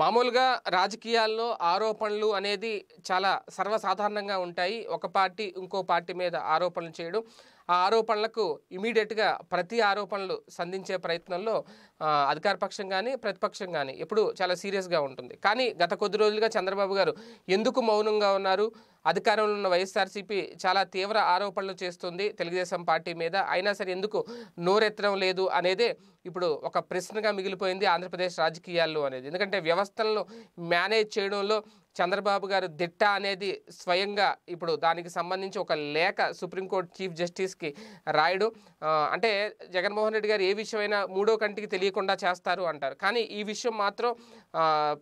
మామూలుగా రాజకీయాల్లో ఆరోపణలు అనేది చాలా సర్వసాధారణంగా ఉంటాయి ఒక పార్టీ ఇంకో పార్టీ మీద ఆరోపణలు చేయడం ఆ ఆరోపణలకు ఇమీడియట్గా ప్రతి ఆరోపణలు సంధించే ప్రయత్నంలో అధికార పక్షం కానీ ప్రతిపక్షం కానీ ఎప్పుడు చాలా సీరియస్గా ఉంటుంది కానీ గత కొద్ది రోజులుగా చంద్రబాబు గారు ఎందుకు మౌనంగా ఉన్నారు అధికారంలో ఉన్న వైఎస్ఆర్సీపీ చాలా తీవ్ర ఆరోపణలు చేస్తుంది తెలుగుదేశం పార్టీ మీద అయినా సరే ఎందుకు నోరెత్తడం లేదు అనేదే ఇప్పుడు ఒక ప్రశ్నగా మిగిలిపోయింది ఆంధ్రప్రదేశ్ రాజకీయాల్లో అనేది ఎందుకంటే వ్యవస్థలను మేనేజ్ చేయడంలో చంద్రబాబు గారు దిట్ట అనేది స్వయంగా ఇప్పుడు దానికి సంబంధించి ఒక లేఖ సుప్రీంకోర్టు చీఫ్ జస్టిస్కి రాయడు అంటే జగన్మోహన్ రెడ్డి గారు ఏ విషయమైనా మూడో కంటికి తెలియకుండా చేస్తారు అంటారు కానీ ఈ విషయం మాత్రం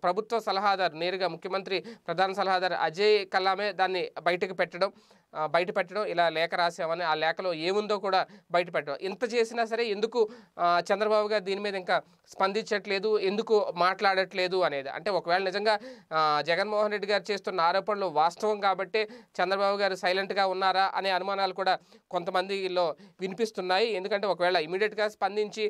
ప్రభుత్వ సలహాదారు నేరుగా ముఖ్యమంత్రి ప్రధాన సలహాదారు అజయ్ కల్లామే దాన్ని బయటకు పెట్టడం బయట పెట్టడం ఇలా లేఖ రాసామని ఆ లేఖలో ఏముందో కూడా బయట పెట్టడం ఇంత చేసినా సరే ఎందుకు చంద్రబాబు గారు దీని మీద ఇంకా స్పందించట్లేదు ఎందుకు మాట్లాడట్లేదు అనేది అంటే ఒకవేళ నిజంగా జగన్మోహన్ రెడ్డి గారు చేస్తున్న ఆరోపణలు వాస్తవం కాబట్టి చంద్రబాబు గారు సైలెంట్గా ఉన్నారా అనే అనుమానాలు కూడా కొంతమందిలో వినిపిస్తున్నాయి ఎందుకంటే ఒకవేళ ఇమీడియట్గా స్పందించి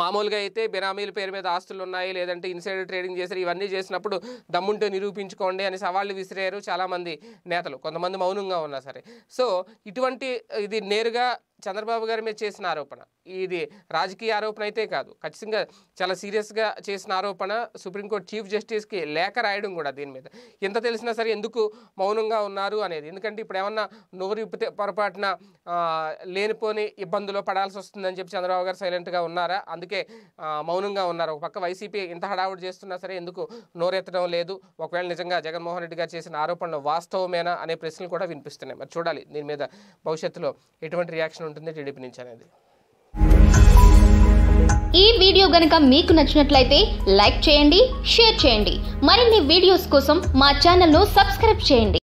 మామూలుగా అయితే బెనామీల పేరు మీద ఆస్తులు ఉన్నాయి లేదంటే ఇన్సైడర్ ట్రేడింగ్ చేశారు ఇవన్నీ చేసినప్పుడు దమ్ముంటే నిరూపించుకోండి అని సవాళ్ళు విసిరారు చాలామంది నేతలు కొంతమంది మౌనంగా ఉన్నా సరే సో ఇటువంటి ఇది నేరుగా చంద్రబాబు గారి మీద చేసిన ఆరోపణ ఇది రాజకీయ ఆరోపణ అయితే కాదు ఖచ్చితంగా చాలా సీరియస్గా చేసిన ఆరోపణ సుప్రీంకోర్టు చీఫ్ జస్టిస్కి లేఖ రాయడం కూడా దీని మీద ఎంత తెలిసినా సరే ఎందుకు మౌనంగా ఉన్నారు అనేది ఎందుకంటే ఇప్పుడు ఏమన్నా నోరిప్పితే పొరపాటున లేనిపోని ఇబ్బందులో పడాల్సి వస్తుందని చెప్పి చంద్రబాబు గారు సైలెంట్గా ఉన్నారా అందుకే మౌనంగా ఉన్నారు ఒక పక్క వైసీపీ ఇంత హడావుడు చేస్తున్నా సరే ఎందుకు నోరెత్తడం లేదు ఒకవేళ నిజంగా జగన్మోహన్ రెడ్డి గారు చేసిన ఆరోపణలు వాస్తవమేనా అనే ప్రశ్నలు కూడా వినిపిస్తున్నాయి మరి చూడాలి దీని మీద భవిష్యత్తులో ఎటువంటి రియాక్షన్ ఉంటుంది టీడీపీ నుంచి అనేది ఈ వీడియో గనక మీకు నచ్చినట్లయితే లైక్ చేయండి షేర్ చేయండి మరిన్ని వీడియోస్ కోసం మా ఛానల్ను సబ్స్క్రైబ్ చేయండి